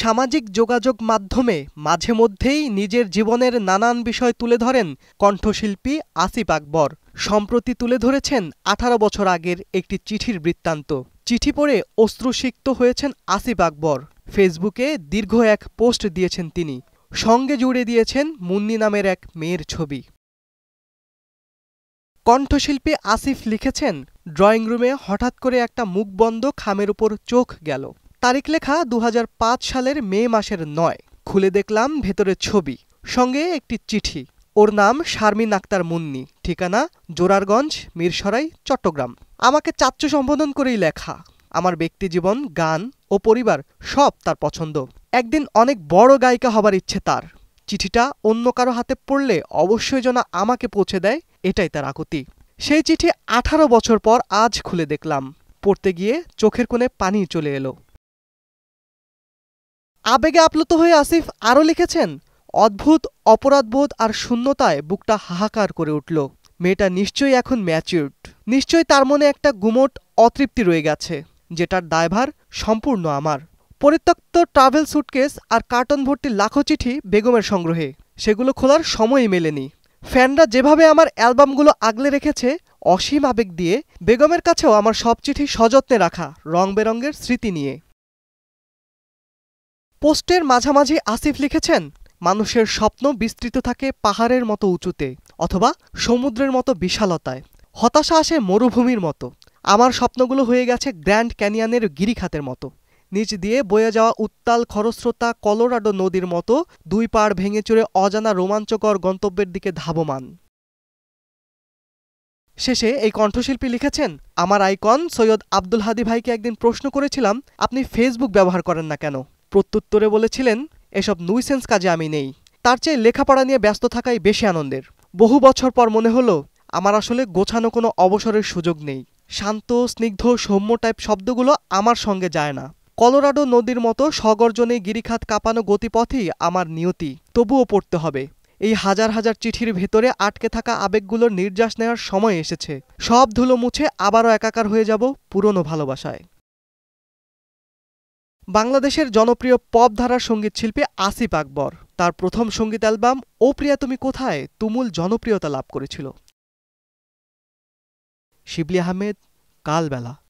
সামাজিক যোগাযোগ মাধ্যমে মাঝে মধ্যেই নিজের জীবনের নানান বিষয় তুলে ধরেন কণ্ঠশিল্পী আসিফ আকবর সম্প্রতি তুলে ধরেছেন আঠারো বছর আগের একটি চিঠির বৃত্তান্ত চিঠি পড়ে অশ্রুসিক্ত হয়েছেন আসিফ আকবর ফেসবুকে দীর্ঘ এক পোস্ট দিয়েছেন তিনি সঙ্গে জুড়ে দিয়েছেন মুন্নি নামের এক মেয়ের ছবি কণ্ঠশিল্পী আসিফ লিখেছেন ড্রয়িং রুমে হঠাৎ করে একটা মুখ বন্ধ খামের উপর চোখ গেল তারিখ লেখা দু সালের মে মাসের নয় খুলে দেখলাম ভেতরের ছবি সঙ্গে একটি চিঠি ওর নাম শারমিন আক্তার মুন্নি ঠিকানা জোরারগঞ্জ মিরসরাই চট্টগ্রাম আমাকে চাচ্য সম্বোধন করেই লেখা আমার ব্যক্তিজীবন গান ও পরিবার সব তার পছন্দ একদিন অনেক বড় গায়িকা হবার ইচ্ছে তার চিঠিটা অন্য কারো হাতে পড়লে অবশ্যই যেন আমাকে পৌঁছে দেয় এটাই তার আকুতি সেই চিঠি আঠারো বছর পর আজ খুলে দেখলাম পড়তে গিয়ে চোখের কোণে পানি চলে এলো আবেগে আপ্লুত হয়ে আসিফ আরও লিখেছেন অদ্ভুত অপরাধবোধ আর শূন্যতায় বুকটা হাহাকার করে উঠল মেয়েটা নিশ্চয়ই এখন ম্যাচিউরড নিশ্চয়ই তার মনে একটা গুমোট অতৃপ্তি রয়ে গেছে যেটার দায়ভার সম্পূর্ণ আমার পরিত্যক্ত ট্রাভেল স্যুটকেস আর কার্টন ভর্তি লাখো চিঠি বেগমের সংগ্রহে সেগুলো খোলার সময়ই মেলেনি ফ্যানরা যেভাবে আমার অ্যালবামগুলো আগলে রেখেছে অসীম আবেগ দিয়ে বেগমের কাছেও আমার সব চিঠি সযত্নে রাখা রং বেরঙ্গের স্মৃতি নিয়ে পোস্টের মাঝামাঝি আসিফ লিখেছেন মানুষের স্বপ্ন বিস্তৃত থাকে পাহাড়ের মতো উঁচুতে অথবা সমুদ্রের মতো বিশালতায় হতাশা আসে মরুভূমির মতো আমার স্বপ্নগুলো হয়ে গেছে গ্র্যান্ড ক্যানিয়ানের গিরিখাতের মতো নিচ দিয়ে বয়ে যাওয়া উত্তাল খরস্রোতা কলোরাডো নদীর মতো দুই পাড় ভেঙে চড়ে অজানা রোমাঞ্চকর গন্তব্যের দিকে ধাবমান শেষে এই কণ্ঠশিল্পী লিখেছেন আমার আইকন সৈয়দ আব্দুল হাদি ভাইকে একদিন প্রশ্ন করেছিলাম আপনি ফেসবুক ব্যবহার করেন না কেন প্রত্যুত্তরে বলেছিলেন এসব নুইসেন্স কাজে আমি নেই তার চেয়ে লেখাপড়া নিয়ে ব্যস্ত থাকাই বেশি আনন্দের বহু বছর পর মনে হলো আমার আসলে গোছানো কোনো অবসরের সুযোগ নেই শান্ত স্নিগ্ধ সৌম্য টাইপ শব্দগুলো আমার সঙ্গে যায় না কলোরাডো নদীর মতো সগর্জনে গিরিখাত কাঁপানো গতিপথই আমার নিয়তি তবুও পড়তে হবে এই হাজার হাজার চিঠির ভেতরে আটকে থাকা আবেগগুলোর নির্যাস নেওয়ার সময় এসেছে সব ধুলো মুছে আবারও একাকার হয়ে যাব পুরনো ভালোবাসায় বাংলাদেশের জনপ্রিয় পপ ধারার সঙ্গীত শিল্পী আসিফ আকবর তার প্রথম সঙ্গীত অ্যালবাম ও প্রিয়া তুমি কোথায় তুমুল জনপ্রিয়তা লাভ করেছিল শিবলি আহমেদ কালবেলা